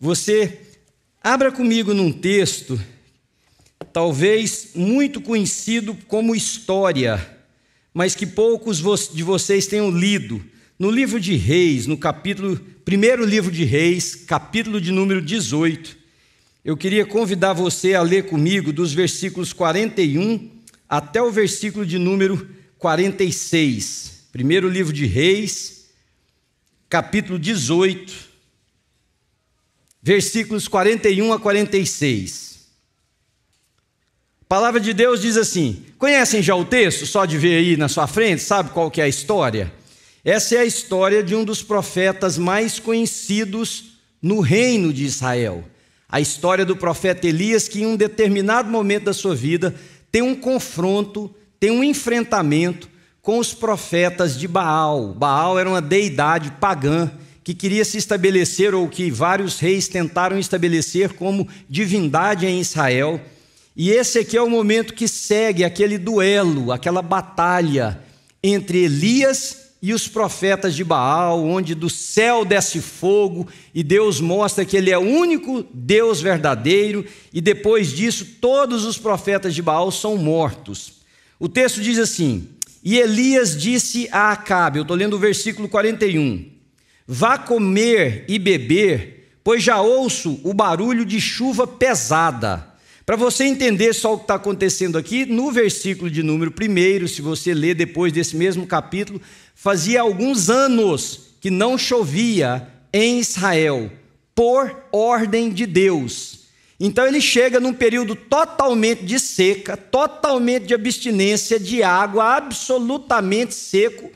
Você abra comigo num texto, talvez muito conhecido como história, mas que poucos de vocês tenham lido. No livro de Reis, no capítulo, primeiro livro de Reis, capítulo de número 18, eu queria convidar você a ler comigo dos versículos 41 até o versículo de número 46. Primeiro livro de Reis, capítulo 18, versículos 41 a 46. A palavra de Deus diz assim: conhecem já o texto, só de ver aí na sua frente, sabe qual que é a história? Essa é a história de um dos profetas mais conhecidos no reino de Israel. A história do profeta Elias, que em um determinado momento da sua vida tem um confronto, tem um enfrentamento com os profetas de Baal. Baal era uma deidade pagã que queria se estabelecer ou que vários reis tentaram estabelecer como divindade em Israel. E esse aqui é o momento que segue aquele duelo, aquela batalha entre Elias e os profetas de Baal, onde do céu desce fogo e Deus mostra que ele é o único Deus verdadeiro, e depois disso todos os profetas de Baal são mortos. O texto diz assim: E Elias disse a Acabe, eu estou lendo o versículo 41, Vá comer e beber, pois já ouço o barulho de chuva pesada. Para você entender só o que está acontecendo aqui, no versículo de número 1, se você ler depois desse mesmo capítulo, fazia alguns anos que não chovia em Israel, por ordem de Deus. Então ele chega num período totalmente de seca, totalmente de abstinência de água, absolutamente seco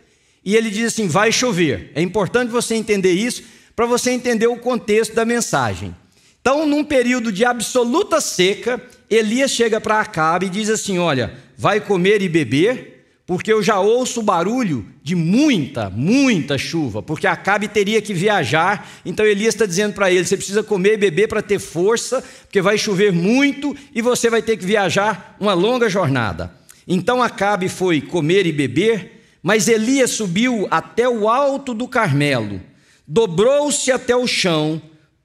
e ele diz assim: vai chover. É importante você entender isso para você entender o contexto da mensagem. Então, num período de absoluta seca, Elias chega para Acabe e diz assim: Olha, vai comer e beber, porque eu já ouço o barulho de muita, muita chuva, porque Acabe teria que viajar. Então, Elias está dizendo para ele: Você precisa comer e beber para ter força, porque vai chover muito e você vai ter que viajar uma longa jornada. Então, Acabe foi comer e beber. Mas Elias subiu até o alto do Carmelo, dobrou-se até o chão,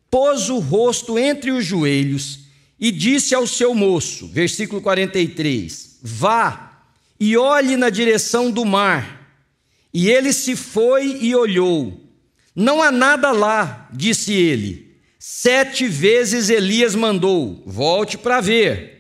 pôs o rosto entre os joelhos e disse ao seu moço, versículo 43: Vá e olhe na direção do mar. E ele se foi e olhou. Não há nada lá, disse ele. Sete vezes Elias mandou: Volte para ver.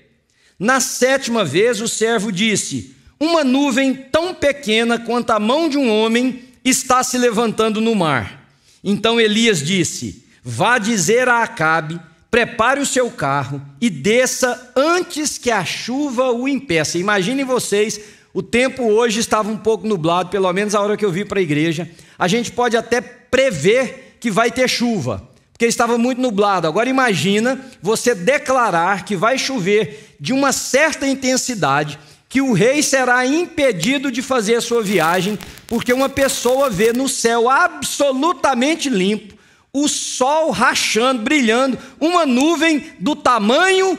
Na sétima vez o servo disse: uma nuvem tão pequena quanto a mão de um homem está se levantando no mar. Então Elias disse: Vá dizer a Acabe: prepare o seu carro e desça antes que a chuva o impeça. Imaginem vocês, o tempo hoje estava um pouco nublado, pelo menos a hora que eu vi para a igreja. A gente pode até prever que vai ter chuva, porque estava muito nublado. Agora imagina você declarar que vai chover de uma certa intensidade que o rei será impedido de fazer a sua viagem, porque uma pessoa vê no céu absolutamente limpo, o sol rachando, brilhando, uma nuvem do tamanho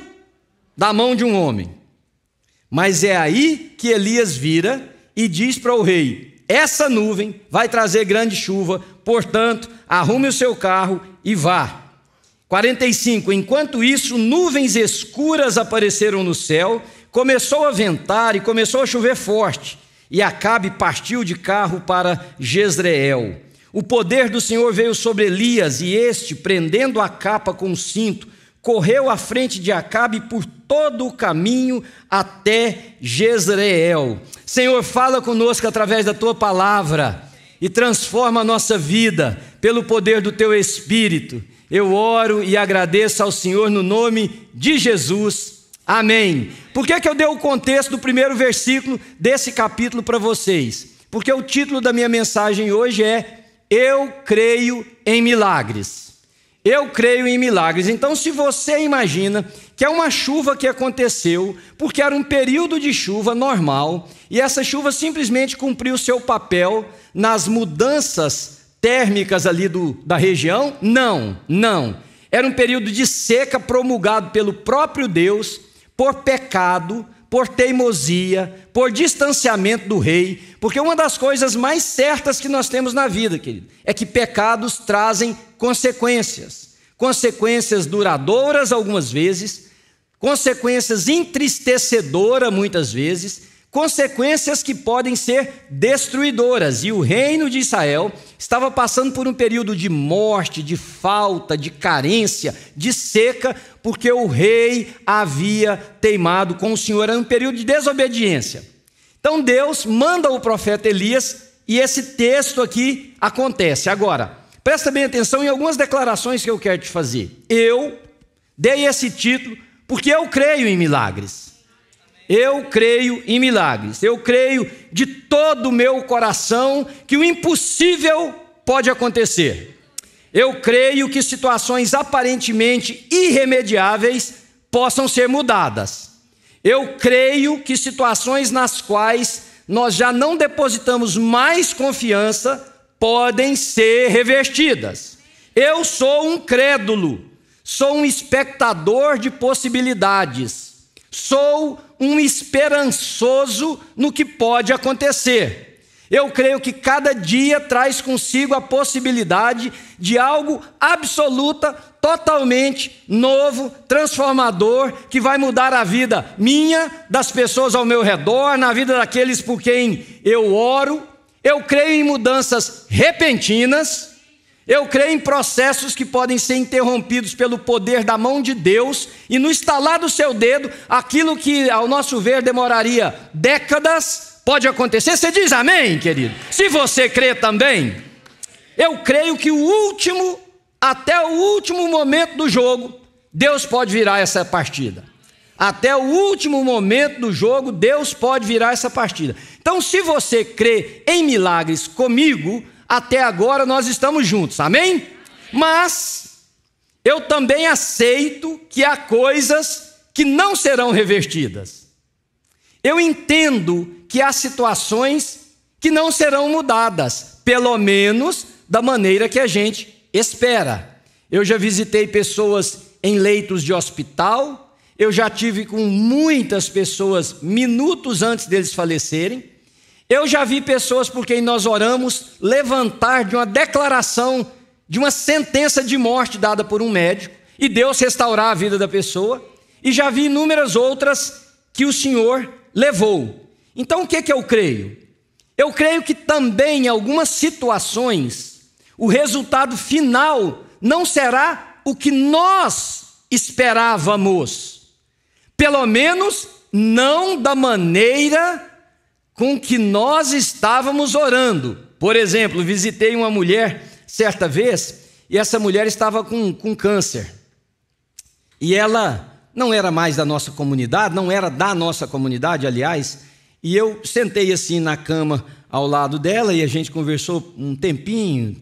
da mão de um homem. Mas é aí que Elias vira e diz para o rei: Essa nuvem vai trazer grande chuva, portanto, arrume o seu carro e vá. 45. Enquanto isso, nuvens escuras apareceram no céu Começou a ventar e começou a chover forte, e Acabe partiu de carro para Jezreel. O poder do Senhor veio sobre Elias, e este, prendendo a capa com o cinto, correu à frente de Acabe por todo o caminho até Jezreel. Senhor, fala conosco através da tua palavra e transforma a nossa vida pelo poder do teu espírito. Eu oro e agradeço ao Senhor no nome de Jesus. Amém. Por que, que eu dei o contexto do primeiro versículo desse capítulo para vocês? Porque o título da minha mensagem hoje é Eu creio em milagres. Eu creio em milagres. Então, se você imagina que é uma chuva que aconteceu, porque era um período de chuva normal, e essa chuva simplesmente cumpriu seu papel nas mudanças térmicas ali do, da região? Não, não. Era um período de seca promulgado pelo próprio Deus por pecado, por teimosia, por distanciamento do rei, porque uma das coisas mais certas que nós temos na vida, querido, é que pecados trazem consequências. Consequências duradouras algumas vezes, consequências entristecedoras muitas vezes, consequências que podem ser destruidoras. E o reino de Israel estava passando por um período de morte, de falta, de carência, de seca, porque o rei havia teimado com o Senhor. Era um período de desobediência. Então Deus manda o profeta Elias e esse texto aqui acontece. Agora, presta bem atenção em algumas declarações que eu quero te fazer. Eu dei esse título porque eu creio em milagres eu creio em milagres, eu creio de todo o meu coração que o impossível pode acontecer. Eu creio que situações aparentemente irremediáveis possam ser mudadas. Eu creio que situações nas quais nós já não depositamos mais confiança podem ser revertidas. Eu sou um crédulo, sou um espectador de possibilidades Sou um esperançoso no que pode acontecer. Eu creio que cada dia traz consigo a possibilidade de algo absoluta, totalmente novo, transformador, que vai mudar a vida minha, das pessoas ao meu redor, na vida daqueles por quem eu oro. Eu creio em mudanças repentinas eu creio em processos que podem ser interrompidos pelo poder da mão de Deus e no estalar do seu dedo, aquilo que ao nosso ver demoraria décadas, pode acontecer. Você diz amém, querido? Se você crê também, eu creio que o último, até o último momento do jogo, Deus pode virar essa partida. Até o último momento do jogo, Deus pode virar essa partida. Então, se você crê em milagres comigo, até agora nós estamos juntos, amém? Mas eu também aceito que há coisas que não serão revertidas. Eu entendo que há situações que não serão mudadas, pelo menos da maneira que a gente espera. Eu já visitei pessoas em leitos de hospital, eu já tive com muitas pessoas minutos antes deles falecerem. Eu já vi pessoas por quem nós oramos levantar de uma declaração, de uma sentença de morte dada por um médico, e Deus restaurar a vida da pessoa, e já vi inúmeras outras que o Senhor levou. Então o que, é que eu creio? Eu creio que também em algumas situações o resultado final não será o que nós esperávamos, pelo menos não da maneira com que nós estávamos orando. Por exemplo, visitei uma mulher certa vez e essa mulher estava com, com câncer. E ela não era mais da nossa comunidade, não era da nossa comunidade, aliás. E eu sentei assim na cama ao lado dela e a gente conversou um tempinho,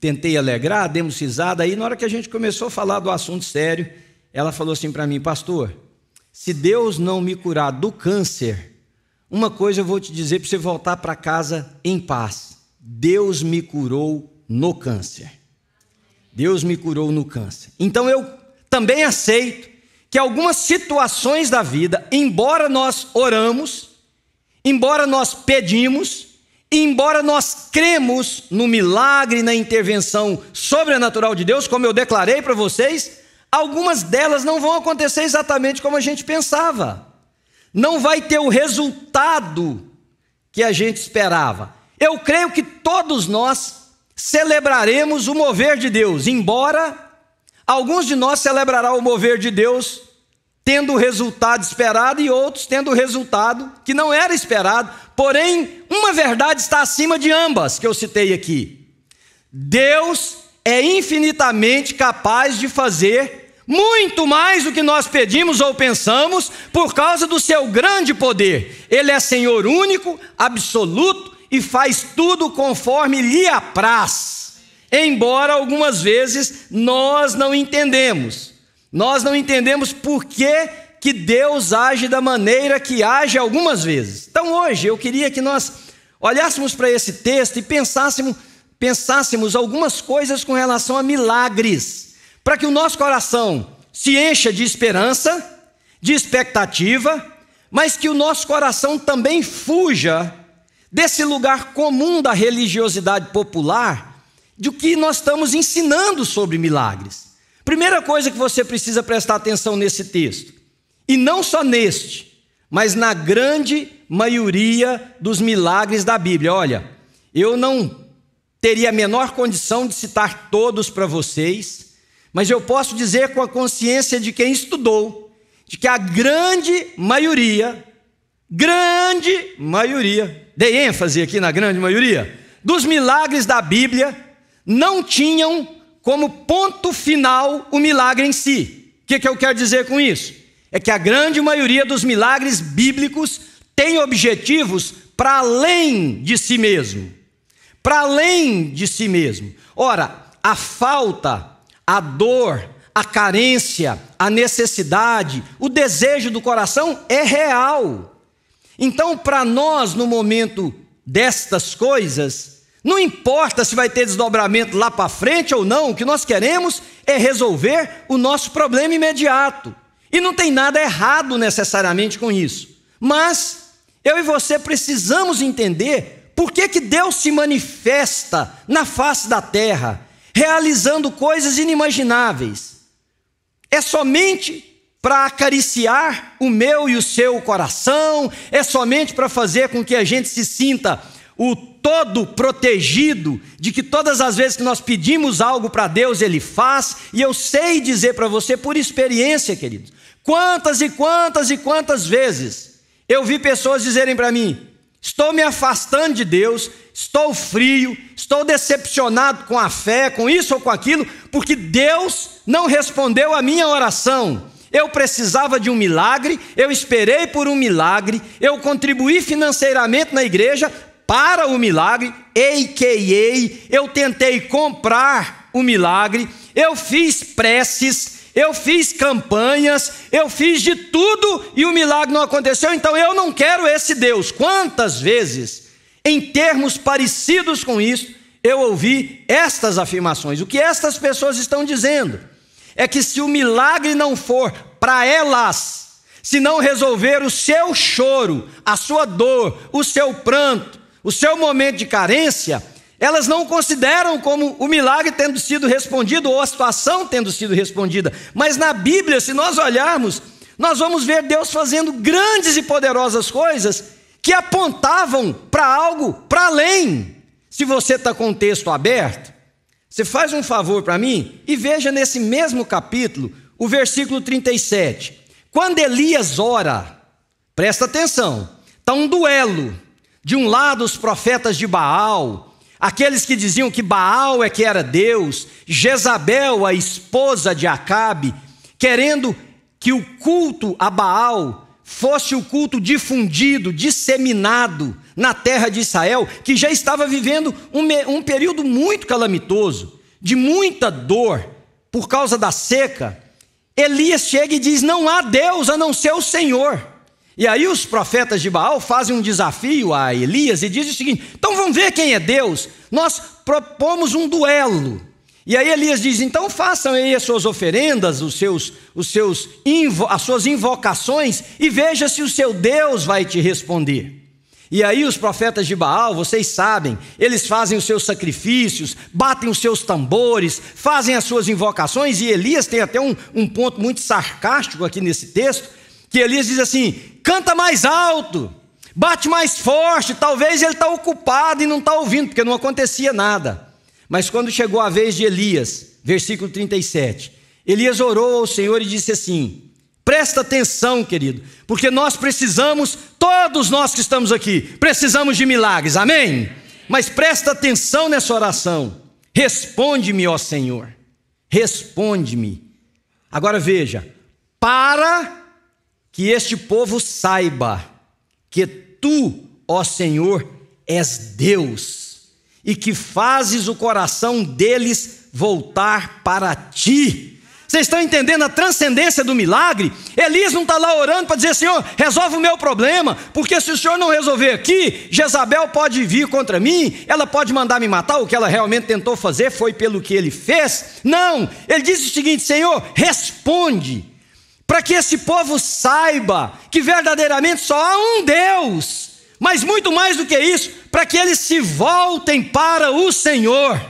tentei alegrar, demos risada. Aí, na hora que a gente começou a falar do assunto sério, ela falou assim para mim: Pastor, se Deus não me curar do câncer, uma coisa eu vou te dizer para você voltar para casa em paz. Deus me curou no câncer. Deus me curou no câncer. Então eu também aceito que algumas situações da vida, embora nós oramos, embora nós pedimos, embora nós cremos no milagre, na intervenção sobrenatural de Deus, como eu declarei para vocês, algumas delas não vão acontecer exatamente como a gente pensava não vai ter o resultado que a gente esperava. Eu creio que todos nós celebraremos o mover de Deus, embora alguns de nós celebrarão o mover de Deus tendo o resultado esperado e outros tendo o resultado que não era esperado. Porém, uma verdade está acima de ambas que eu citei aqui. Deus é infinitamente capaz de fazer muito mais do que nós pedimos ou pensamos, por causa do seu grande poder. Ele é Senhor único, absoluto e faz tudo conforme lhe apraz. Embora algumas vezes nós não entendemos, nós não entendemos por que, que Deus age da maneira que age algumas vezes. Então hoje eu queria que nós olhássemos para esse texto e pensássemos, pensássemos algumas coisas com relação a milagres para que o nosso coração se encha de esperança, de expectativa, mas que o nosso coração também fuja desse lugar comum da religiosidade popular, de que nós estamos ensinando sobre milagres. Primeira coisa que você precisa prestar atenção nesse texto, e não só neste, mas na grande maioria dos milagres da Bíblia. Olha, eu não teria a menor condição de citar todos para vocês mas eu posso dizer com a consciência de quem estudou, de que a grande maioria, grande maioria, dei ênfase aqui na grande maioria, dos milagres da Bíblia não tinham como ponto final o milagre em si. O que, que eu quero dizer com isso? É que a grande maioria dos milagres bíblicos tem objetivos para além de si mesmo. Para além de si mesmo. Ora, a falta a dor, a carência, a necessidade, o desejo do coração é real. Então, para nós, no momento destas coisas, não importa se vai ter desdobramento lá para frente ou não, o que nós queremos é resolver o nosso problema imediato. E não tem nada errado necessariamente com isso. Mas eu e você precisamos entender por que, que Deus se manifesta na face da terra realizando coisas inimagináveis. É somente para acariciar o meu e o seu coração, é somente para fazer com que a gente se sinta o todo protegido, de que todas as vezes que nós pedimos algo para Deus, Ele faz, e eu sei dizer para você por experiência, queridos, quantas e quantas e quantas vezes eu vi pessoas dizerem para mim: estou me afastando de Deus, estou frio, estou decepcionado com a fé, com isso ou com aquilo, porque Deus não respondeu a minha oração. Eu precisava de um milagre, eu esperei por um milagre, eu contribuí financeiramente na igreja para o milagre, eiqueiei, eu tentei comprar o milagre, eu fiz preces, eu fiz campanhas, eu fiz de tudo e o milagre não aconteceu, então eu não quero esse Deus. Quantas vezes em termos parecidos com isso, eu ouvi estas afirmações. O que estas pessoas estão dizendo é que se o milagre não for para elas, se não resolver o seu choro, a sua dor, o seu pranto, o seu momento de carência, elas não consideram como o milagre tendo sido respondido ou a situação tendo sido respondida. Mas na Bíblia, se nós olharmos, nós vamos ver Deus fazendo grandes e poderosas coisas que apontavam para algo para além. Se você está com o texto aberto, você faz um favor para mim e veja nesse mesmo capítulo o versículo 37. Quando Elias ora, presta atenção, está um duelo. De um lado, os profetas de Baal, aqueles que diziam que Baal é que era Deus, Jezabel, a esposa de Acabe, querendo que o culto a Baal fosse o culto difundido, disseminado na terra de Israel, que já estava vivendo um, um período muito calamitoso, de muita dor por causa da seca, Elias chega e diz: Não há Deus a não ser o Senhor. E aí os profetas de Baal fazem um desafio a Elias e dizem o seguinte: Então vamos ver quem é Deus. Nós propomos um duelo. E aí Elias diz: então façam aí as suas oferendas, os seus, os seus invo, as suas invocações, e veja se o seu Deus vai te responder. E aí os profetas de Baal, vocês sabem, eles fazem os seus sacrifícios, batem os seus tambores, fazem as suas invocações, e Elias tem até um, um ponto muito sarcástico aqui nesse texto, que Elias diz assim: canta mais alto, bate mais forte, talvez ele está ocupado e não está ouvindo, porque não acontecia nada. Mas quando chegou a vez de Elias, versículo 37, Elias orou ao Senhor e disse assim: Presta atenção, querido, porque nós precisamos, todos nós que estamos aqui, precisamos de milagres, amém? Mas presta atenção nessa oração. Responde-me, ó Senhor, responde-me. Agora veja, para que este povo saiba que tu, ó Senhor, és Deus e que fazes o coração deles voltar para ti. Vocês estão entendendo a transcendência do milagre? Elias não está lá orando para dizer, Senhor, resolve o meu problema, porque se o Senhor não resolver aqui, Jezabel pode vir contra mim, ela pode mandar me matar, o que ela realmente tentou fazer foi pelo que ele fez. Não, ele diz o seguinte: Senhor, responde, para que esse povo saiba que verdadeiramente só há um Deus mas muito mais do que isso, para que eles se voltem para o Senhor.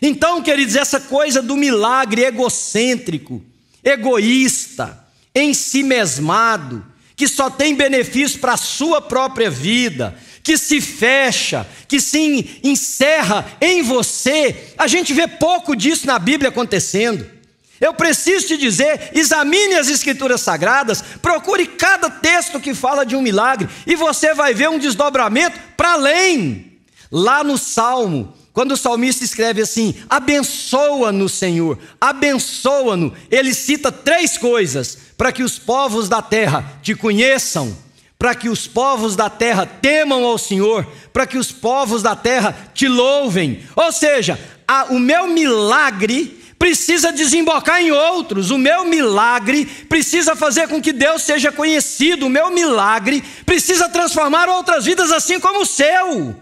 Então, queridos, essa coisa do milagre egocêntrico, egoísta, em si mesmado, que só tem benefício para a sua própria vida, que se fecha, que se encerra em você, a gente vê pouco disso na Bíblia acontecendo. Eu preciso te dizer: examine as escrituras sagradas, procure cada texto que fala de um milagre, e você vai ver um desdobramento para além. Lá no Salmo, quando o salmista escreve assim: abençoa-no, Senhor, abençoa-no, ele cita três coisas para que os povos da terra te conheçam, para que os povos da terra temam ao Senhor, para que os povos da terra te louvem. Ou seja, a, o meu milagre precisa desembocar em outros. O meu milagre precisa fazer com que Deus seja conhecido. O meu milagre precisa transformar outras vidas, assim como o seu.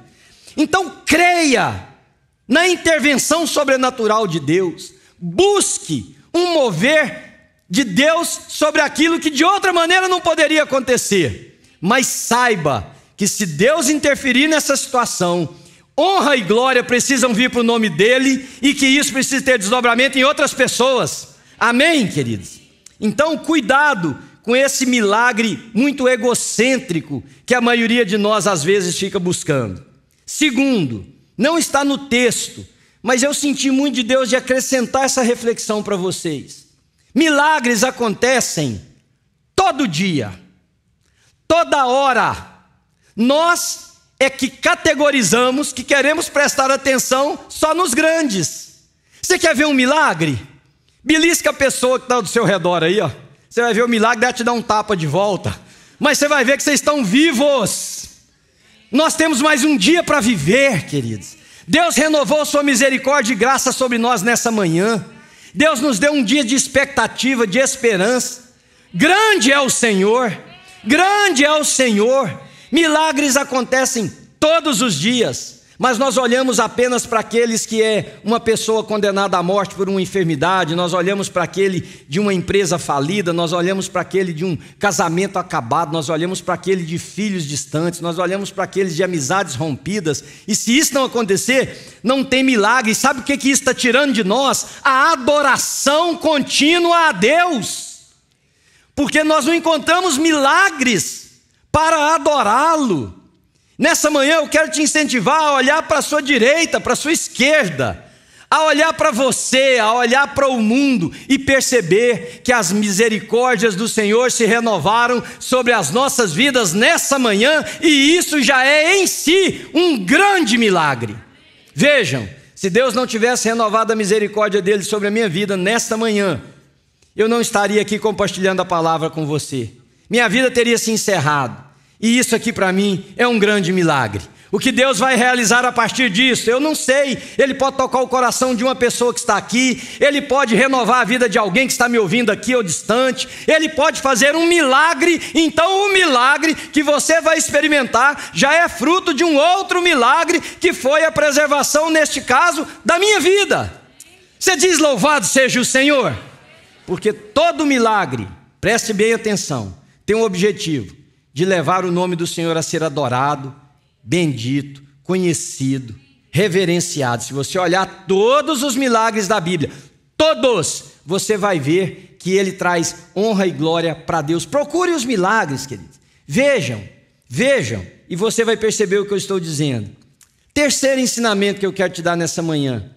Então, creia na intervenção sobrenatural de Deus. Busque um mover de Deus sobre aquilo que de outra maneira não poderia acontecer. Mas saiba que se Deus interferir nessa situação, honra e glória precisam vir para o nome dele e que isso precisa ter desdobramento em outras pessoas. Amém, queridos? Então, cuidado com esse milagre muito egocêntrico que a maioria de nós às vezes fica buscando. Segundo, não está no texto, mas eu senti muito de Deus de acrescentar essa reflexão para vocês. Milagres acontecem todo dia, toda hora. Nós é que categorizamos que queremos prestar atenção só nos grandes. Você quer ver um milagre? Belisca a pessoa que está do seu redor aí, ó. Você vai ver o milagre, vai te dar um tapa de volta. Mas você vai ver que vocês estão vivos. Nós temos mais um dia para viver, queridos. Deus renovou sua misericórdia e graça sobre nós nessa manhã. Deus nos deu um dia de expectativa, de esperança. Grande é o Senhor. Grande é o Senhor. Milagres acontecem todos os dias, mas nós olhamos apenas para aqueles que é uma pessoa condenada à morte por uma enfermidade, nós olhamos para aquele de uma empresa falida, nós olhamos para aquele de um casamento acabado, nós olhamos para aquele de filhos distantes, nós olhamos para aqueles de amizades rompidas. E se isso não acontecer, não tem milagre. sabe o que, que isso está tirando de nós? A adoração contínua a Deus. Porque nós não encontramos milagres para adorá-lo. Nessa manhã eu quero te incentivar a olhar para a sua direita, para a sua esquerda, a olhar para você, a olhar para o mundo e perceber que as misericórdias do Senhor se renovaram sobre as nossas vidas nessa manhã, e isso já é em si um grande milagre. Vejam, se Deus não tivesse renovado a misericórdia dele sobre a minha vida nesta manhã, eu não estaria aqui compartilhando a palavra com você minha vida teria se encerrado. E isso aqui para mim é um grande milagre. O que Deus vai realizar a partir disso, eu não sei. Ele pode tocar o coração de uma pessoa que está aqui, ele pode renovar a vida de alguém que está me ouvindo aqui ou distante, ele pode fazer um milagre. Então, o milagre que você vai experimentar já é fruto de um outro milagre, que foi a preservação, neste caso, da minha vida. Você diz: Louvado seja o Senhor, porque todo milagre, preste bem atenção tem um objetivo: de levar o nome do Senhor a ser adorado, bendito, conhecido, reverenciado. Se você olhar todos os milagres da Bíblia, todos, você vai ver que ele traz honra e glória para Deus. Procure os milagres, queridos. Vejam, vejam, e você vai perceber o que eu estou dizendo. Terceiro ensinamento que eu quero te dar nessa manhã: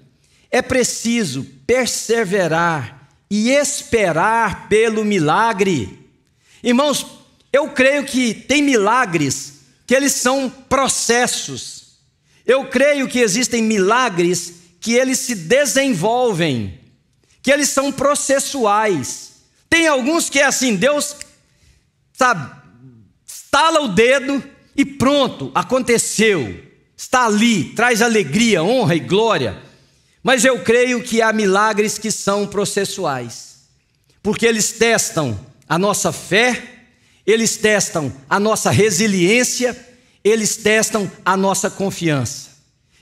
é preciso perseverar e esperar pelo milagre. Irmãos, eu creio que tem milagres que eles são processos. Eu creio que existem milagres que eles se desenvolvem, que eles são processuais. Tem alguns que é assim, Deus sabe, estala o dedo e pronto, aconteceu. Está ali, traz alegria, honra e glória. Mas eu creio que há milagres que são processuais, porque eles testam a nossa fé, eles testam a nossa resiliência, eles testam a nossa confiança.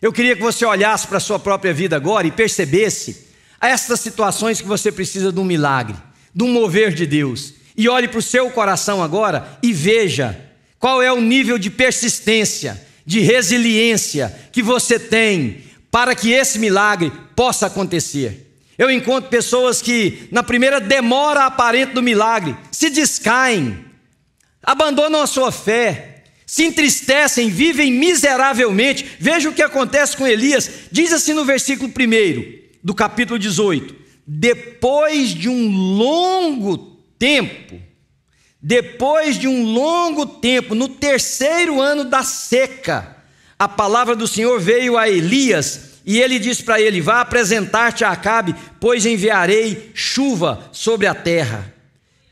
Eu queria que você olhasse para a sua própria vida agora e percebesse estas situações que você precisa de um milagre, de um mover de Deus. E olhe para o seu coração agora e veja qual é o nível de persistência, de resiliência que você tem para que esse milagre possa acontecer. Eu encontro pessoas que, na primeira demora aparente do milagre, se descaem, abandonam a sua fé, se entristecem, vivem miseravelmente. Veja o que acontece com Elias. Diz assim no versículo 1 do capítulo 18: Depois de um longo tempo, depois de um longo tempo, no terceiro ano da seca, a palavra do Senhor veio a Elias e ele diz para ele: Vá apresentar-te a Acabe, pois enviarei chuva sobre a terra.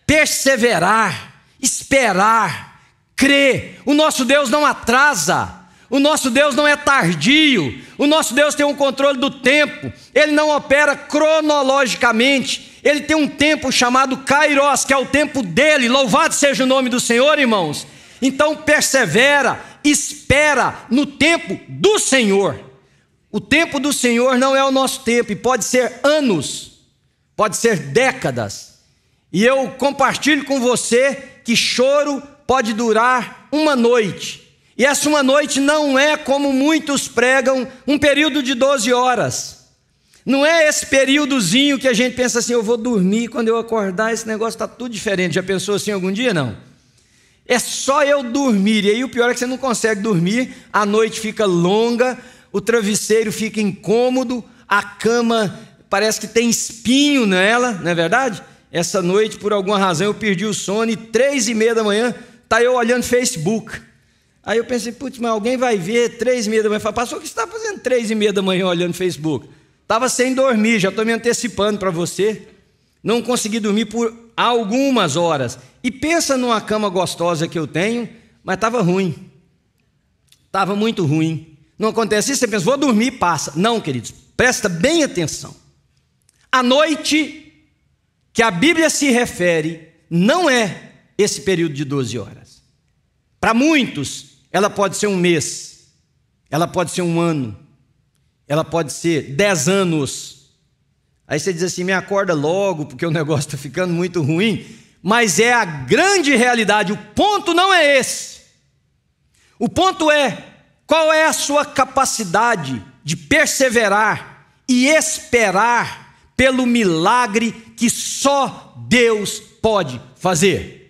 Perseverar, esperar, crer. O nosso Deus não atrasa. O nosso Deus não é tardio. O nosso Deus tem um controle do tempo. Ele não opera cronologicamente. Ele tem um tempo chamado Kairos, que é o tempo dele. Louvado seja o nome do Senhor, irmãos. Então persevera, espera no tempo do Senhor. O tempo do Senhor não é o nosso tempo, e pode ser anos, pode ser décadas. E eu compartilho com você que choro pode durar uma noite. E essa uma noite não é como muitos pregam, um período de 12 horas. Não é esse períodozinho que a gente pensa assim, eu vou dormir, quando eu acordar esse negócio está tudo diferente. Já pensou assim algum dia? Não. É só eu dormir. E aí o pior é que você não consegue dormir, a noite fica longa, o travesseiro fica incômodo, a cama parece que tem espinho nela, não é verdade? Essa noite, por alguma razão, eu perdi o sono e três e meia da manhã, tá eu olhando Facebook. Aí eu pensei, putz, mas alguém vai ver três e meia da manhã. Falei, pastor, o que você está fazendo três e meia da manhã olhando Facebook? Estava sem dormir, já estou me antecipando para você. Não consegui dormir por algumas horas. E pensa numa cama gostosa que eu tenho, mas estava ruim. Estava muito ruim. Não acontece isso, você pensa, vou dormir, passa. Não, queridos, presta bem atenção. A noite que a Bíblia se refere não é esse período de 12 horas. Para muitos, ela pode ser um mês, ela pode ser um ano, ela pode ser 10 anos. Aí você diz assim: me acorda logo, porque o negócio está ficando muito ruim. Mas é a grande realidade, o ponto não é esse. O ponto é qual é a sua capacidade de perseverar e esperar pelo milagre que só Deus pode fazer?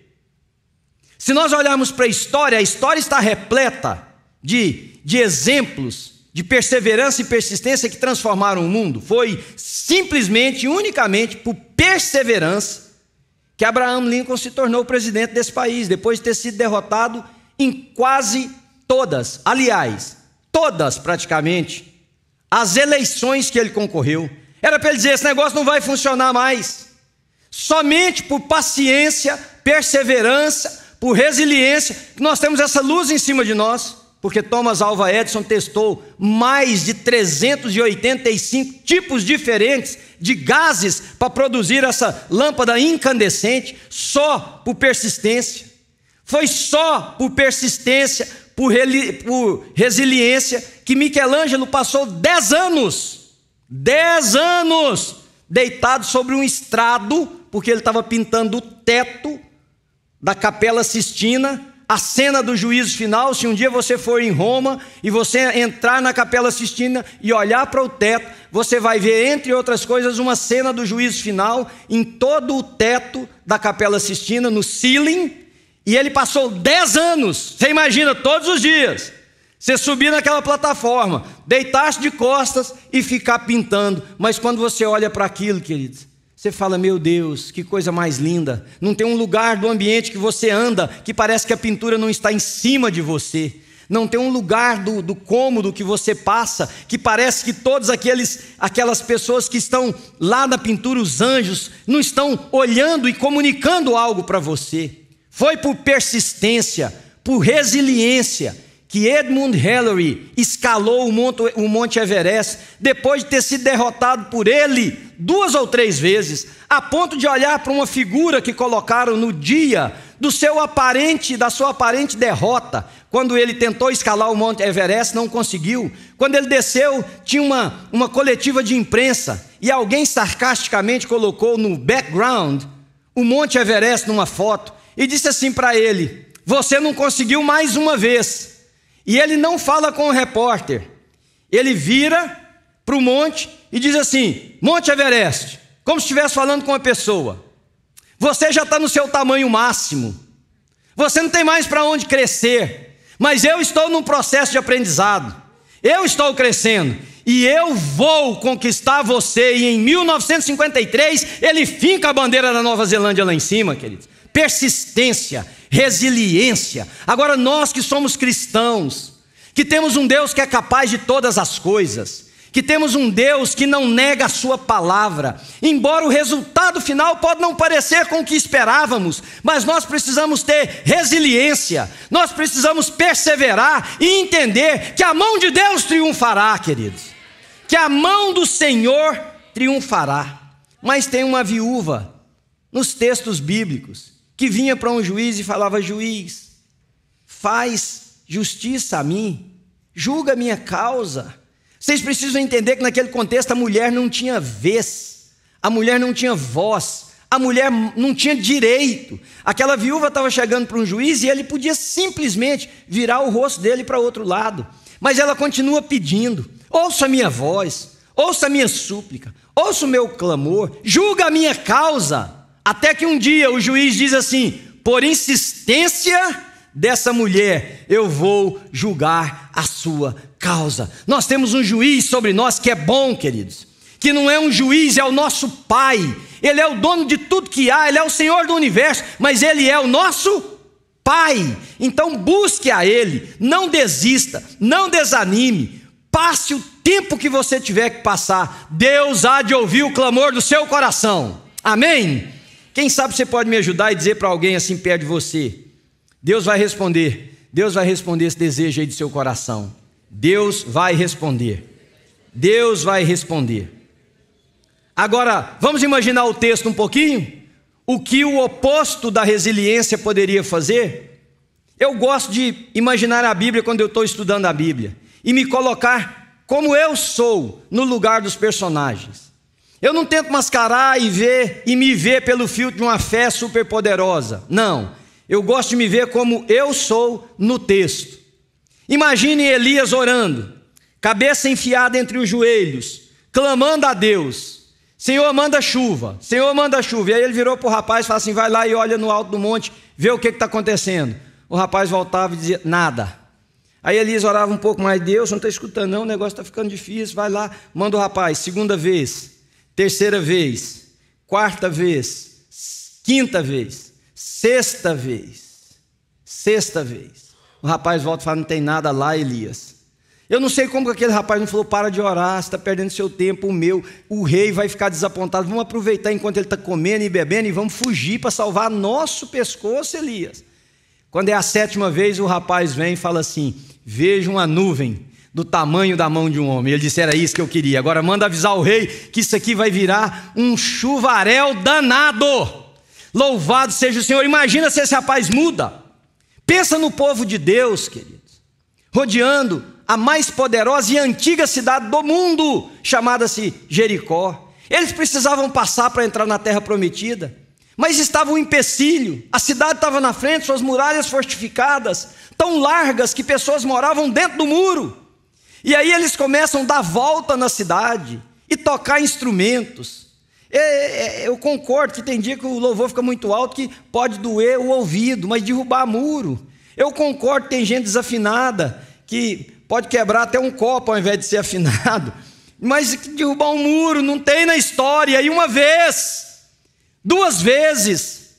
Se nós olharmos para a história, a história está repleta de, de exemplos de perseverança e persistência que transformaram o mundo. Foi simplesmente, unicamente por perseverança que Abraham Lincoln se tornou presidente desse país, depois de ter sido derrotado em quase todas, aliás, todas praticamente, as eleições que ele concorreu. Era para ele dizer: esse negócio não vai funcionar mais. Somente por paciência, perseverança, por resiliência, que nós temos essa luz em cima de nós, porque Thomas Alva Edison testou mais de 385 tipos diferentes de gases para produzir essa lâmpada incandescente, só por persistência. Foi só por persistência, por, por resiliência, que Michelangelo passou dez anos, dez anos, deitado sobre um estrado, porque ele estava pintando o teto da Capela Sistina, a cena do juízo final, se um dia você for em Roma e você entrar na Capela Sistina e olhar para o teto, você vai ver, entre outras coisas, uma cena do juízo final em todo o teto da Capela Sistina, no ceiling, e ele passou 10 anos, você imagina, todos os dias, você subir naquela plataforma, deitar-se de costas e ficar pintando. Mas quando você olha para aquilo, queridos, você fala: Meu Deus, que coisa mais linda. Não tem um lugar do ambiente que você anda que parece que a pintura não está em cima de você. Não tem um lugar do, do cômodo que você passa que parece que todas aqueles, aquelas pessoas que estão lá na pintura, os anjos, não estão olhando e comunicando algo para você. Foi por persistência, por resiliência, que Edmund Hillary escalou o monte, Everest, depois de ter sido derrotado por ele duas ou três vezes, a ponto de olhar para uma figura que colocaram no dia do seu aparente, da sua aparente derrota, quando ele tentou escalar o Monte Everest, não conseguiu. Quando ele desceu, tinha uma, uma coletiva de imprensa e alguém sarcasticamente colocou no background o Monte Everest numa foto e disse assim para ele: Você não conseguiu mais uma vez. E ele não fala com o repórter. Ele vira para o monte e diz assim: Monte Everest, como se estivesse falando com uma pessoa. Você já está no seu tamanho máximo. Você não tem mais para onde crescer. Mas eu estou num processo de aprendizado. Eu estou crescendo. E eu vou conquistar você. E em 1953, ele finca a bandeira da Nova Zelândia lá em cima, queridos persistência, resiliência. Agora, nós que somos cristãos, que temos um Deus que é capaz de todas as coisas, que temos um Deus que não nega a sua palavra, embora o resultado final pode não parecer com o que esperávamos, mas nós precisamos ter resiliência, nós precisamos perseverar e entender que a mão de Deus triunfará, queridos. Que a mão do Senhor triunfará. Mas tem uma viúva nos textos bíblicos que vinha para um juiz e falava: Juiz, faz justiça a mim, julga a minha causa. Vocês precisam entender que naquele contexto a mulher não tinha vez, a mulher não tinha voz, a mulher não tinha direito. Aquela viúva estava chegando para um juiz e ele podia simplesmente virar o rosto dele para outro lado. Mas ela continua pedindo: ouça a minha voz, ouça a minha súplica, ouça o meu clamor, julga a minha causa. Até que um dia o juiz diz assim: por insistência dessa mulher, eu vou julgar a sua causa. Nós temos um juiz sobre nós que é bom, queridos, que não é um juiz, é o nosso Pai. Ele é o dono de tudo que há, ele é o Senhor do universo, mas ele é o nosso Pai. Então busque a Ele, não desista, não desanime, passe o tempo que você tiver que passar, Deus há de ouvir o clamor do seu coração. Amém? Quem sabe você pode me ajudar e dizer para alguém assim perto de você? Deus vai responder. Deus vai responder esse desejo aí do seu coração. Deus vai responder. Deus vai responder. Agora, vamos imaginar o texto um pouquinho? O que o oposto da resiliência poderia fazer? Eu gosto de imaginar a Bíblia quando eu estou estudando a Bíblia e me colocar como eu sou no lugar dos personagens. Eu não tento mascarar e ver e me ver pelo filtro de uma fé superpoderosa. Não. Eu gosto de me ver como eu sou no texto. Imagine Elias orando, cabeça enfiada entre os joelhos, clamando a Deus. Senhor, manda chuva. Senhor, manda chuva. E aí ele virou para o rapaz e falou assim: vai lá e olha no alto do monte, vê o que está acontecendo. O rapaz voltava e dizia: nada. Aí Elias orava um pouco mais, Deus, não está escutando, não, o negócio está ficando difícil, vai lá, manda o rapaz, segunda vez terceira vez, quarta vez, quinta vez, sexta vez, sexta vez. O rapaz volta e fala: Não tem nada lá, Elias. Eu não sei como aquele rapaz não falou: Para de orar, você está perdendo seu tempo, o meu. O rei vai ficar desapontado. Vamos aproveitar enquanto ele está comendo e bebendo e vamos fugir para salvar nosso pescoço, Elias. Quando é a sétima vez, o rapaz vem e fala assim: Veja uma nuvem do tamanho da mão de um homem. Ele disse: Era isso que eu queria. Agora manda avisar o rei que isso aqui vai virar um chuvarel danado. Louvado seja o Senhor. Imagina se esse rapaz muda. Pensa no povo de Deus, queridos, rodeando a mais poderosa e antiga cidade do mundo, chamada-se Jericó. Eles precisavam passar para entrar na terra prometida. Mas estava um empecilho, a cidade estava na frente, suas muralhas fortificadas, tão largas que pessoas moravam dentro do muro. E aí eles começam a dar volta na cidade e tocar instrumentos. É, é, é, eu concordo que tem dia que o louvor fica muito alto, que pode doer o ouvido, mas derrubar muro. Eu concordo que tem gente desafinada, que pode quebrar até um copo ao invés de ser afinado. Mas derrubar um muro não tem na história. E uma vez, duas vezes,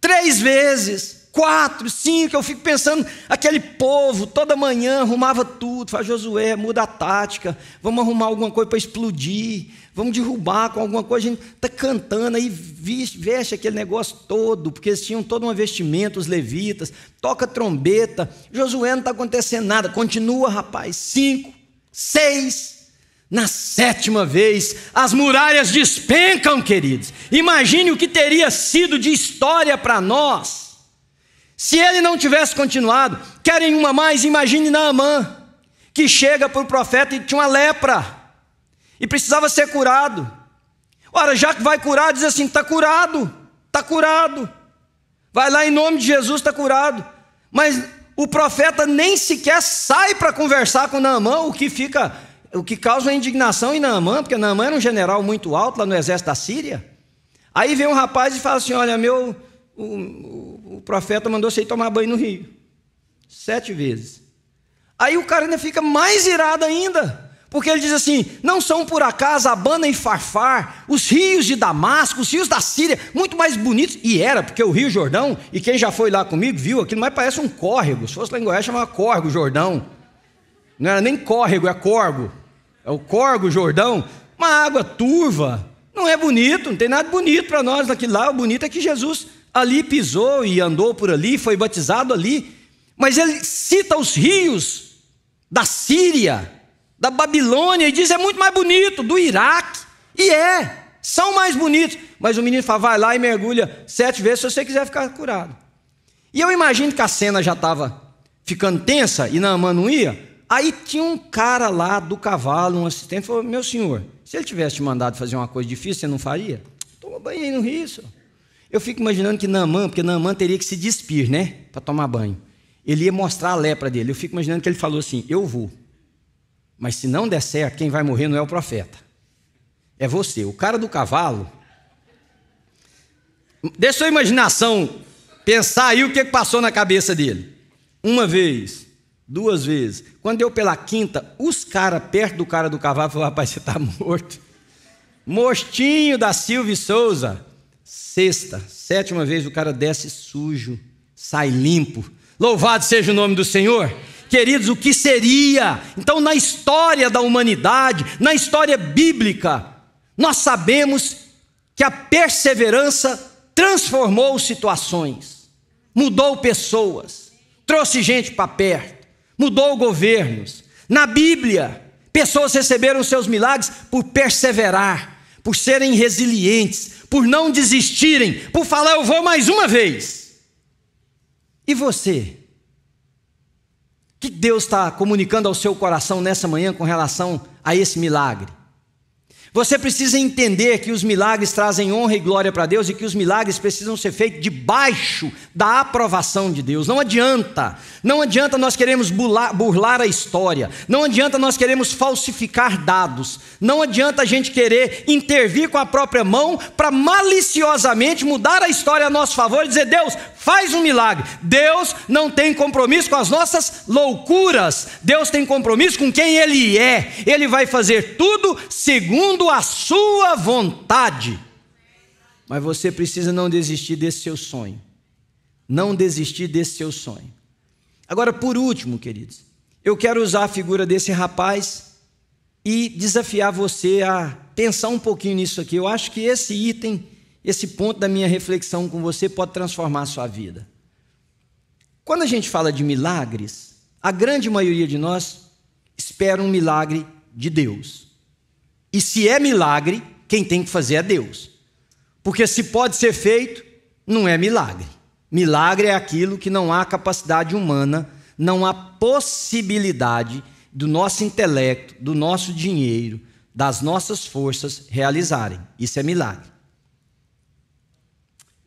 três vezes, quatro, cinco, eu fico pensando, aquele povo, toda manhã arrumava tudo, faz Josué, muda a tática, vamos arrumar alguma coisa para explodir, vamos derrubar com alguma coisa, a gente está cantando, aí veste, aquele negócio todo, porque eles tinham todo um vestimento, os levitas, toca trombeta, Josué não está acontecendo nada, continua rapaz, cinco, seis, na sétima vez, as muralhas despencam, queridos. Imagine o que teria sido de história para nós se ele não tivesse continuado, querem uma mais? Imagine Naamã, que chega para o profeta e tinha uma lepra e precisava ser curado. Ora, já que vai curar, diz assim: está curado, está curado. Vai lá em nome de Jesus, está curado. Mas o profeta nem sequer sai para conversar com Naamã, o que fica, o que causa indignação em Naamã, porque Naamã era um general muito alto lá no exército da Síria. Aí vem um rapaz e fala assim: olha, meu, o, o profeta mandou você ir tomar banho no rio. Sete vezes. Aí o cara ainda fica mais irado ainda. Porque ele diz assim: não são por acaso Abana e Farfar, os rios de Damasco, os rios da Síria, muito mais bonitos. E era, porque o Rio Jordão, e quem já foi lá comigo viu, aquilo mais parece um córrego. Se fosse lá em Goiás, chamava córrego Jordão. Não era nem córrego, é corgo. É o corgo Jordão. Uma água turva. Não é bonito, não tem nada bonito para nós daqui lá. O bonito é que Jesus ali pisou e andou por ali, foi batizado ali, mas ele cita os rios da Síria, da Babilônia e diz é muito mais bonito, do Iraque, e é, são mais bonitos. Mas o menino fala, vai lá e mergulha sete vezes se você quiser ficar curado. E eu imagino que a cena já estava ficando tensa e Naaman não ia. Aí tinha um cara lá do cavalo, um assistente, falou: Meu senhor, se ele tivesse te mandado fazer uma coisa difícil, você não faria? Toma banho aí no rio, senhor. Eu fico imaginando que Naamã, porque Naamã teria que se despir, né? Para tomar banho. Ele ia mostrar a lepra dele. Eu fico imaginando que ele falou assim: Eu vou. Mas se não der certo, quem vai morrer não é o profeta. É você. O cara do cavalo. Deixa a imaginação pensar aí o que passou na cabeça dele. Uma vez, duas vezes. Quando deu pela quinta, os caras perto do cara do cavalo falaram: rapaz, você está morto. Mostinho da Silvia Souza. Sexta, sétima vez o cara desce sujo, sai limpo. Louvado seja o nome do Senhor. Queridos, o que seria? Então, na história da humanidade, na história bíblica, nós sabemos que a perseverança transformou situações, mudou pessoas, trouxe gente para perto, mudou governos. Na Bíblia, pessoas receberam seus milagres por perseverar, por serem resilientes, por não desistirem, por falar eu vou mais uma vez. E você? O que Deus está comunicando ao seu coração nessa manhã com relação a esse milagre? Você precisa entender que os milagres trazem honra e glória para Deus e que os milagres precisam ser feitos debaixo da aprovação de Deus. Não adianta, não adianta nós queremos burlar, burlar a história, não adianta nós queremos falsificar dados, não adianta a gente querer intervir com a própria mão para maliciosamente mudar a história a nosso favor e dizer: Deus, faz um milagre. Deus não tem compromisso com as nossas loucuras. Deus tem compromisso com quem Ele é. Ele vai fazer tudo segundo a sua vontade. Mas você precisa não desistir desse seu sonho. Não desistir desse seu sonho. Agora, por último, queridos, eu quero usar a figura desse rapaz e desafiar você a pensar um pouquinho nisso aqui. Eu acho que esse item esse ponto da minha reflexão com você pode transformar a sua vida. Quando a gente fala de milagres, a grande maioria de nós espera um milagre de Deus. E se é milagre, quem tem que fazer é Deus. Porque se pode ser feito, não é milagre. Milagre é aquilo que não há capacidade humana, não há possibilidade do nosso intelecto, do nosso dinheiro, das nossas forças realizarem. Isso é milagre.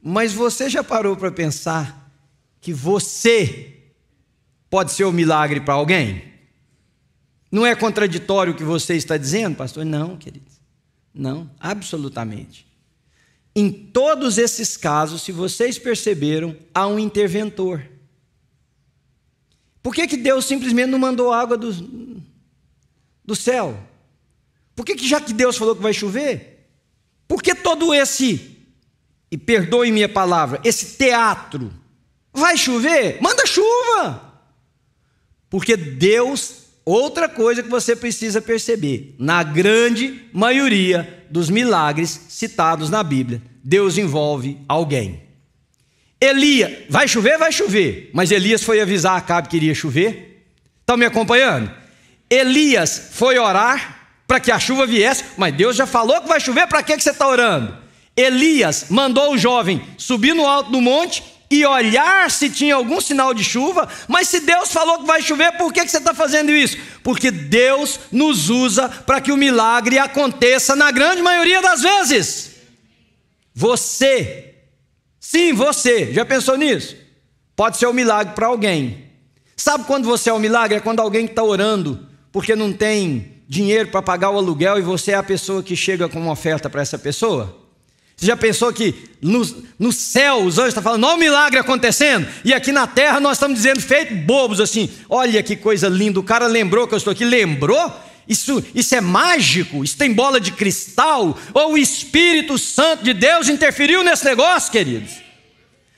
Mas você já parou para pensar que você pode ser um milagre para alguém? Não é contraditório o que você está dizendo, pastor? Não, querido. Não, absolutamente. Em todos esses casos, se vocês perceberam, há um interventor. Por que, que Deus simplesmente não mandou água do, do céu? Por que, que já que Deus falou que vai chover? Por que todo esse e perdoe minha palavra, esse teatro. Vai chover? Manda chuva! Porque Deus, outra coisa que você precisa perceber, na grande maioria dos milagres citados na Bíblia, Deus envolve alguém. Elias, vai chover? Vai chover. Mas Elias foi avisar a Acabe que iria chover. Estão me acompanhando? Elias foi orar para que a chuva viesse, mas Deus já falou que vai chover, para que, que você está orando? Elias mandou o jovem subir no alto do monte e olhar se tinha algum sinal de chuva, mas se Deus falou que vai chover, por que, você está fazendo isso? Porque Deus nos usa para que o milagre aconteça na grande maioria das vezes. Você, sim, você, já pensou nisso? Pode ser um milagre para alguém. Sabe quando você é um milagre? É quando alguém está orando porque não tem dinheiro para pagar o aluguel e você é a pessoa que chega com uma oferta para essa pessoa. Você já pensou que no, no céu os anjos estão falando, olha o milagre acontecendo, e aqui na terra nós estamos dizendo, feito bobos assim, olha que coisa linda, o cara lembrou que eu estou aqui, lembrou? Isso, isso é mágico? Isso tem bola de cristal? Ou o Espírito Santo de Deus interferiu nesse negócio, queridos?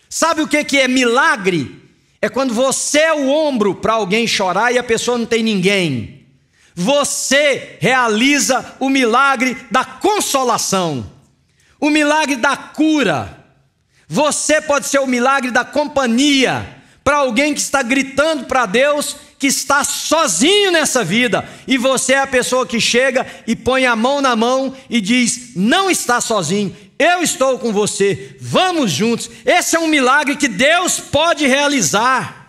Sabe o que, que é milagre? É quando você é o ombro para alguém chorar e a pessoa não tem ninguém. Você realiza o milagre da consolação o milagre da cura. Você pode ser o milagre da companhia para alguém que está gritando para Deus que está sozinho nessa vida e você é a pessoa que chega e põe a mão na mão e diz: Não está sozinho, eu estou com você, vamos juntos. Esse é um milagre que Deus pode realizar.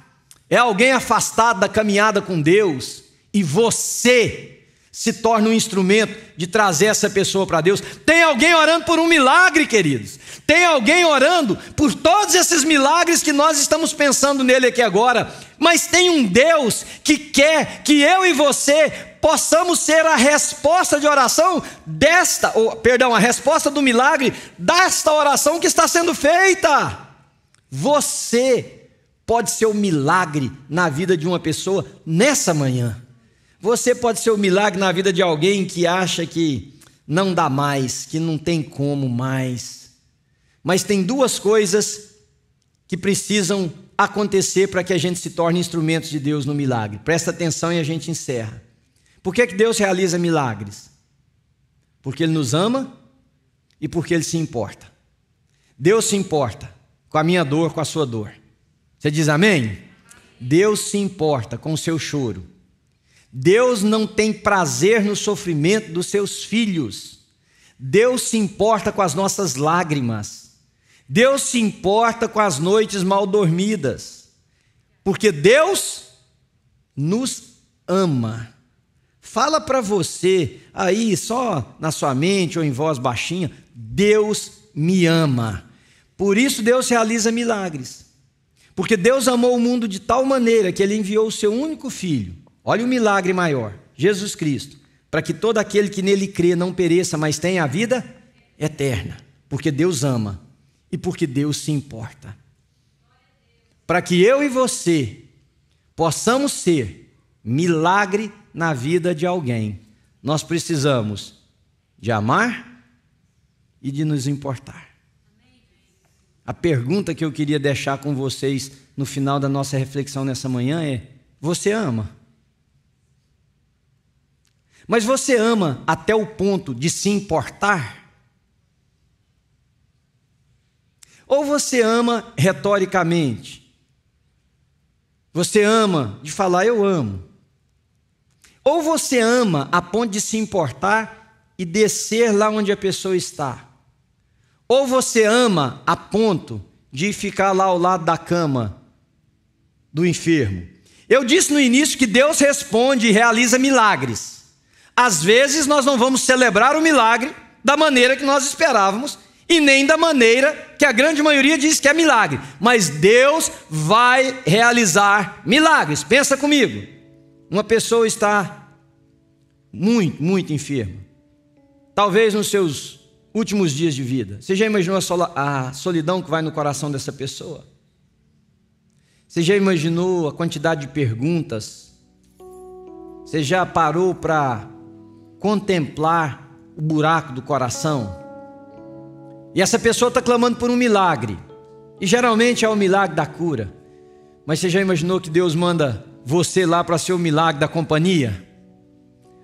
É alguém afastado da caminhada com Deus e você se torna um instrumento de trazer essa pessoa para Deus. Tem alguém orando por um milagre, queridos. Tem alguém orando por todos esses milagres que nós estamos pensando nele aqui agora. Mas tem um Deus que quer que eu e você possamos ser a resposta de oração desta, ou perdão, a resposta do milagre desta oração que está sendo feita. Você pode ser o milagre na vida de uma pessoa nessa manhã. Você pode ser o um milagre na vida de alguém que acha que não dá mais, que não tem como mais. Mas tem duas coisas que precisam acontecer para que a gente se torne instrumentos de Deus no milagre. Presta atenção e a gente encerra. Por que, que Deus realiza milagres? Porque Ele nos ama e porque Ele se importa. Deus se importa com a minha dor, com a sua dor. Você diz amém? Deus se importa com o seu choro. Deus não tem prazer no sofrimento dos seus filhos. Deus se importa com as nossas lágrimas. Deus se importa com as noites mal dormidas. Porque Deus nos ama. Fala para você aí, só na sua mente ou em voz baixinha: Deus me ama. Por isso Deus realiza milagres. Porque Deus amou o mundo de tal maneira que ele enviou o seu único filho Olha o milagre maior: Jesus Cristo, para que todo aquele que nele crê não pereça, mas tenha a vida eterna, porque Deus ama e porque Deus se importa. Para que eu e você possamos ser milagre na vida de alguém, nós precisamos de amar e de nos importar. A pergunta que eu queria deixar com vocês no final da nossa reflexão nessa manhã é: você ama? Mas você ama até o ponto de se importar? Ou você ama retoricamente? Você ama de falar eu amo. Ou você ama a ponto de se importar e descer lá onde a pessoa está. Ou você ama a ponto de ficar lá ao lado da cama do enfermo. Eu disse no início que Deus responde e realiza milagres. Às vezes nós não vamos celebrar o milagre da maneira que nós esperávamos e nem da maneira que a grande maioria diz que é milagre, mas Deus vai realizar milagres. Pensa comigo. Uma pessoa está muito, muito enferma. Talvez nos seus últimos dias de vida. Você já imaginou a solidão que vai no coração dessa pessoa? Você já imaginou a quantidade de perguntas? Você já parou para contemplar o buraco do coração. E essa pessoa está clamando por um milagre. E geralmente é o milagre da cura. Mas você já imaginou que Deus manda você lá para ser o milagre da companhia?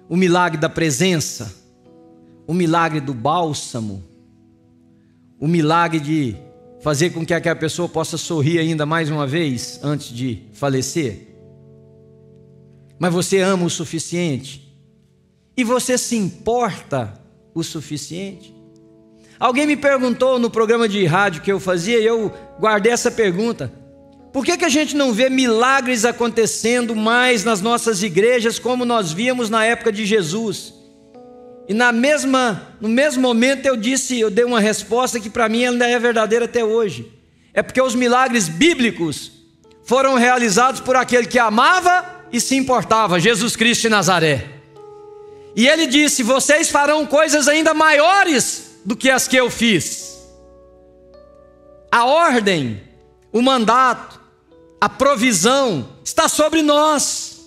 O milagre da presença? O milagre do bálsamo? O milagre de fazer com que aquela pessoa possa sorrir ainda mais uma vez antes de falecer? Mas você ama o suficiente e você se importa o suficiente? Alguém me perguntou no programa de rádio que eu fazia e eu guardei essa pergunta. Por que, que a gente não vê milagres acontecendo mais nas nossas igrejas como nós víamos na época de Jesus? E na mesma, no mesmo momento eu disse, eu dei uma resposta que para mim ainda é verdadeira até hoje. É porque os milagres bíblicos foram realizados por aquele que amava e se importava, Jesus Cristo de Nazaré. E ele disse: Vocês farão coisas ainda maiores do que as que eu fiz. A ordem, o mandato, a provisão está sobre nós.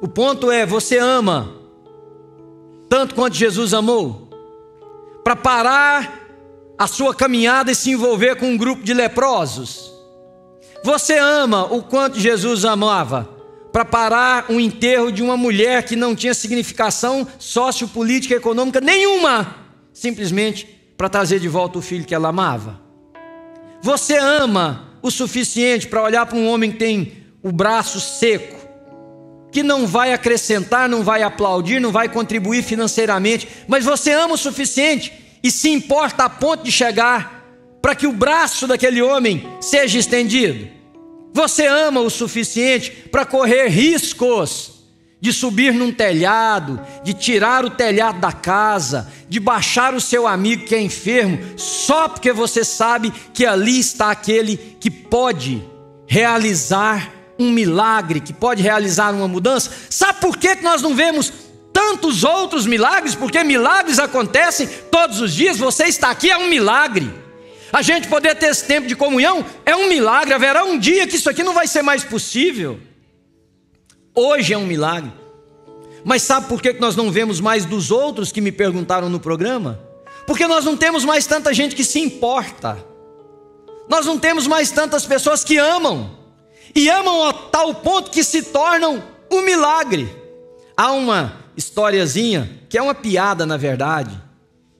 O ponto é: você ama tanto quanto Jesus amou? Para parar a sua caminhada e se envolver com um grupo de leprosos? Você ama o quanto Jesus amava? para parar um enterro de uma mulher que não tinha significação sociopolítica e econômica nenhuma, simplesmente para trazer de volta o filho que ela amava. Você ama o suficiente para olhar para um homem que tem o braço seco, que não vai acrescentar, não vai aplaudir, não vai contribuir financeiramente, mas você ama o suficiente e se importa a ponto de chegar para que o braço daquele homem seja estendido? Você ama o suficiente para correr riscos de subir num telhado, de tirar o telhado da casa, de baixar o seu amigo que é enfermo, só porque você sabe que ali está aquele que pode realizar um milagre, que pode realizar uma mudança. Sabe por que nós não vemos tantos outros milagres? Porque milagres acontecem todos os dias, você está aqui é um milagre a gente poder ter esse tempo de comunhão é um milagre. Haverá um dia que isso aqui não vai ser mais possível. Hoje é um milagre. Mas sabe por que nós não vemos mais dos outros que me perguntaram no programa? Porque nós não temos mais tanta gente que se importa. Nós não temos mais tantas pessoas que amam. E amam a tal ponto que se tornam um milagre. Há uma historiazinha, que é uma piada na verdade,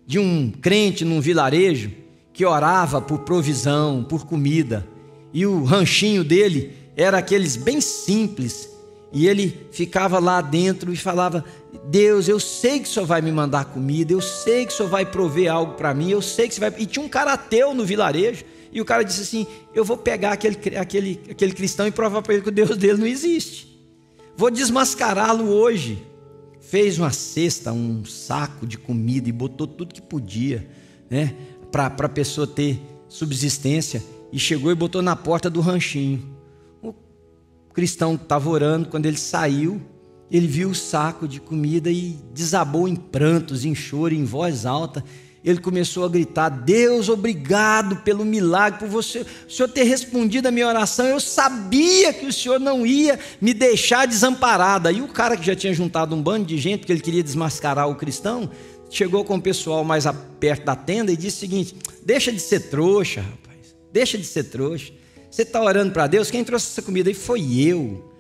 de um crente num vilarejo que orava por provisão, por comida, e o ranchinho dele era aqueles bem simples, e ele ficava lá dentro e falava: Deus, eu sei que o senhor vai me mandar comida, eu sei que o senhor vai prover algo para mim, eu sei que você vai. E tinha um cara ateu no vilarejo, e o cara disse assim: Eu vou pegar aquele, aquele, aquele cristão e provar para ele que o Deus dele não existe. Vou desmascará-lo hoje. Fez uma cesta, um saco de comida e botou tudo que podia, né? para a pessoa ter subsistência e chegou e botou na porta do ranchinho. O cristão estava orando, quando ele saiu, ele viu o saco de comida e desabou em prantos, em choro, em voz alta. Ele começou a gritar: Deus, obrigado pelo milagre, por você, o Senhor ter respondido a minha oração. Eu sabia que o Senhor não ia me deixar desamparada. E o cara que já tinha juntado um bando de gente, porque ele queria desmascarar o cristão, chegou com o pessoal mais perto da tenda e disse o seguinte: deixa de ser trouxa, rapaz, deixa de ser trouxa. Você está orando para Deus? Quem trouxe essa comida aí foi eu.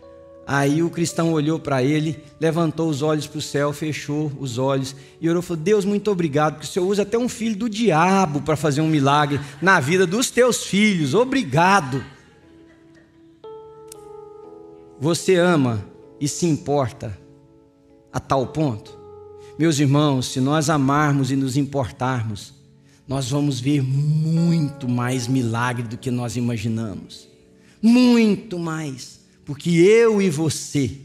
Aí o cristão olhou para ele, levantou os olhos para o céu, fechou os olhos e orou: falou, Deus, muito obrigado, porque o Senhor usa até um filho do diabo para fazer um milagre na vida dos teus filhos. Obrigado. Você ama e se importa a tal ponto meus irmãos, se nós amarmos e nos importarmos, nós vamos ver muito mais milagre do que nós imaginamos. Muito mais. Porque eu e você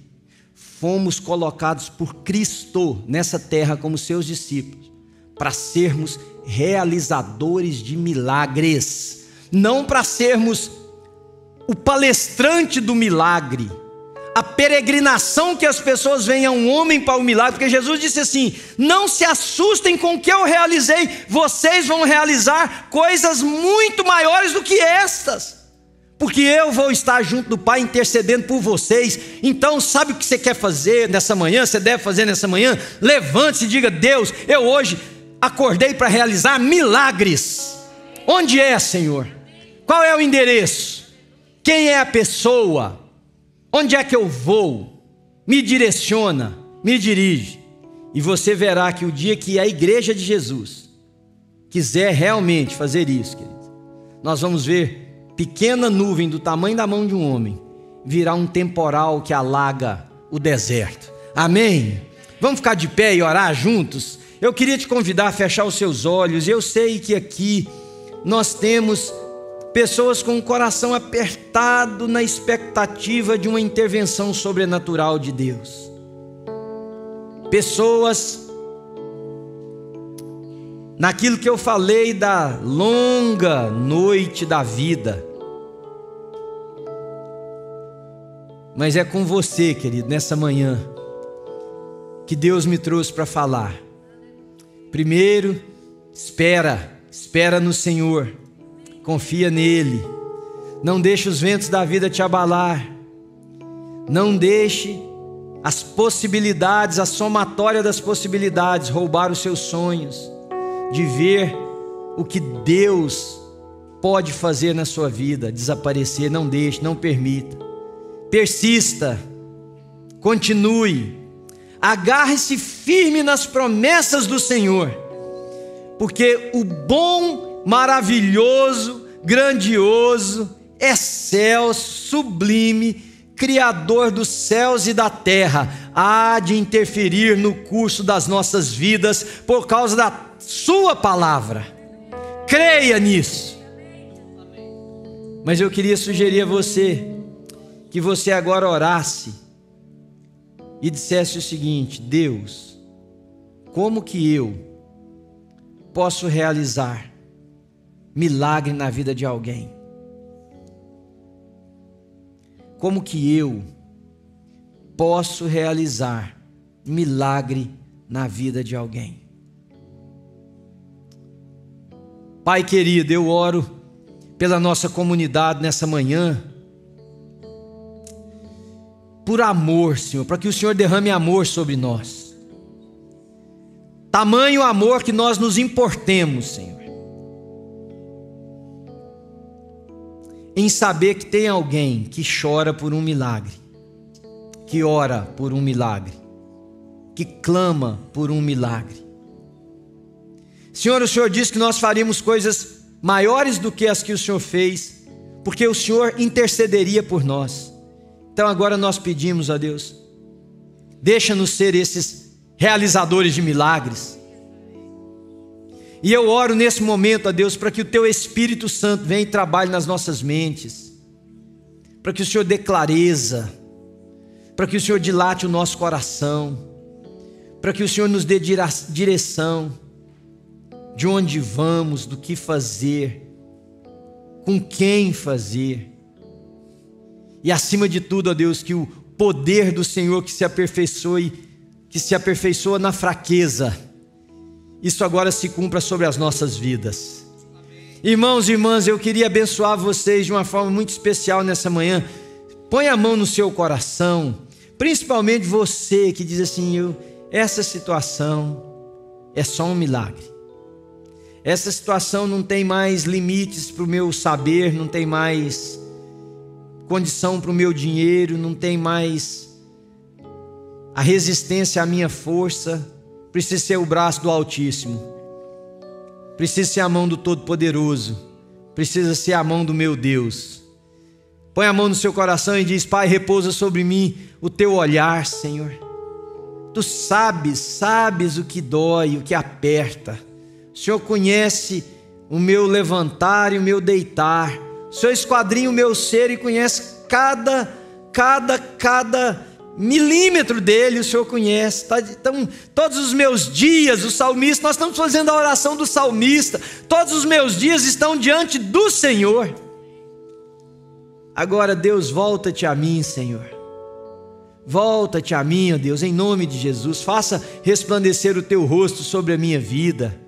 fomos colocados por Cristo nessa terra como seus discípulos, para sermos realizadores de milagres, não para sermos o palestrante do milagre a peregrinação que as pessoas veem a um homem para o milagre, porque Jesus disse assim: Não se assustem com o que eu realizei, vocês vão realizar coisas muito maiores do que estas, porque eu vou estar junto do Pai intercedendo por vocês. Então, sabe o que você quer fazer nessa manhã? Você deve fazer nessa manhã? Levante-se e diga: Deus, eu hoje acordei para realizar milagres. Onde é, Senhor? Qual é o endereço? Quem é a pessoa? Onde é que eu vou? Me direciona, me dirige. E você verá que o dia que a igreja de Jesus quiser realmente fazer isso, querido, nós vamos ver pequena nuvem do tamanho da mão de um homem virar um temporal que alaga o deserto. Amém? Vamos ficar de pé e orar juntos? Eu queria te convidar a fechar os seus olhos. Eu sei que aqui nós temos pessoas com o coração apertado na expectativa de uma intervenção sobrenatural de Deus, pessoas naquilo que eu falei da longa noite da vida. Mas é com você, querido, nessa manhã, que Deus me trouxe para falar. Primeiro, espera, espera no Senhor confia nele. Não deixe os ventos da vida te abalar. Não deixe as possibilidades, a somatória das possibilidades roubar os seus sonhos de ver o que Deus pode fazer na sua vida, desaparecer, não deixe, não permita. Persista. Continue. Agarre-se firme nas promessas do Senhor. Porque o bom maravilhoso, grandioso, excelso, é sublime, Criador dos céus e da terra, há de interferir no curso das nossas vidas por causa da Sua palavra. Creia nisso. Mas eu queria sugerir a você que você agora orasse e dissesse o seguinte: Deus, como que eu posso realizar milagre na vida de alguém. Como que eu posso realizar milagre na vida de alguém? Pai querido, eu oro pela nossa comunidade nessa manhã. Por amor, Senhor, para que o Senhor derrame amor sobre nós. Tamanho amor que nós nos importemos, Senhor em saber que tem alguém que chora por um milagre, que ora por um milagre, que clama por um milagre. Senhor, o Senhor disse que nós faríamos coisas maiores do que as que o Senhor fez, porque o Senhor intercederia por nós. Então agora nós pedimos a Deus, deixa-nos ser esses realizadores de milagres e eu oro nesse momento a Deus para que o teu Espírito Santo venha e trabalhe nas nossas mentes, para que o Senhor dê clareza, para que o Senhor dilate o nosso coração, para que o Senhor nos dê direção de onde vamos, do que fazer, com quem fazer. E acima de tudo, ó Deus, que o poder do Senhor que se aperfeiçoe, que se aperfeiçoa na fraqueza, isso agora se cumpra sobre as nossas vidas. Irmãos e irmãs, eu queria abençoar vocês de uma forma muito especial nessa manhã. Põe a mão no seu coração, principalmente você que diz assim: eu, essa situação é só um milagre. Essa situação não tem mais limites para o meu saber, não tem mais condição para o meu dinheiro, não tem mais a resistência à minha força precisa ser o braço do Altíssimo, precisa ser a mão do Todo-Poderoso, precisa ser a mão do meu Deus. Põe a mão no seu coração e diz: Pai, repousa sobre mim o teu olhar, Senhor. Tu sabes, sabes o que dói, o que aperta. O Senhor conhece o meu levantar e o meu deitar. O Senhor esquadrinha o meu ser e conhece cada, cada, cada milímetro dele o Senhor conhece. Tá, então, todos os meus dias, o salmista, nós estamos fazendo a oração do salmista, todos os meus dias estão diante do Senhor. Agora, Deus, volta-te a mim, Senhor. Volta-te a mim, ó Deus, em nome de Jesus. Faça resplandecer o teu rosto sobre a minha vida.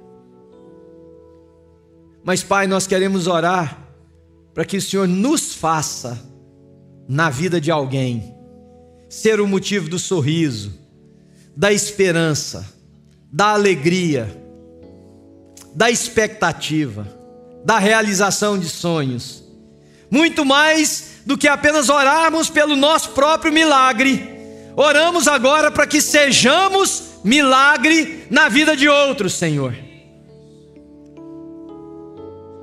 Mas, Pai, nós queremos orar para que o Senhor nos faça na vida de alguém ser o motivo do sorriso, da esperança, da alegria, da expectativa, da realização de sonhos. Muito mais do que apenas orarmos pelo nosso próprio milagre, oramos agora para que sejamos milagre na vida de outros, Senhor.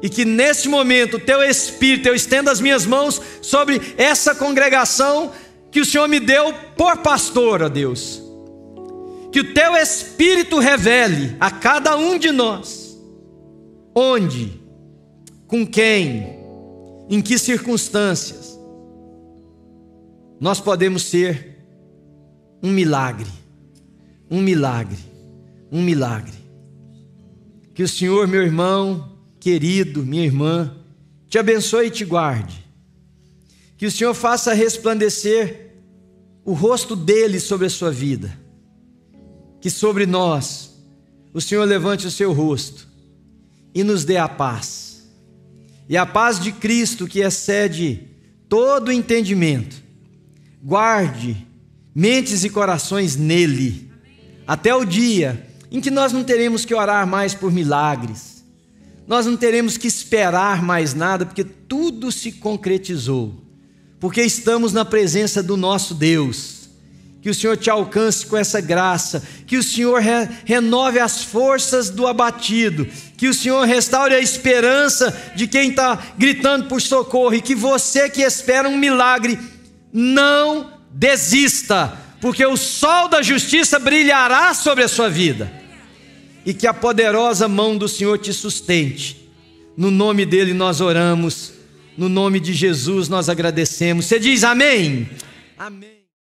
E que nesse momento o teu espírito, eu estendo as minhas mãos sobre essa congregação que o Senhor me deu por pastor, ó Deus. Que o teu espírito revele a cada um de nós onde, com quem, em que circunstâncias nós podemos ser um milagre, um milagre, um milagre. Que o Senhor, meu irmão querido, minha irmã, te abençoe e te guarde que o Senhor faça resplandecer o rosto dele sobre a sua vida, que sobre nós o Senhor levante o seu rosto e nos dê a paz. E a paz de Cristo, que excede todo entendimento, guarde mentes e corações nele, até o dia em que nós não teremos que orar mais por milagres, nós não teremos que esperar mais nada, porque tudo se concretizou porque estamos na presença do nosso Deus. Que o Senhor te alcance com essa graça, que o Senhor re renove as forças do abatido, que o Senhor restaure a esperança de quem está gritando por socorro e que você que espera um milagre não desista, porque o sol da justiça brilhará sobre a sua vida e que a poderosa mão do Senhor te sustente. No nome dele nós oramos. No nome de Jesus nós agradecemos. Você diz amém? Amém.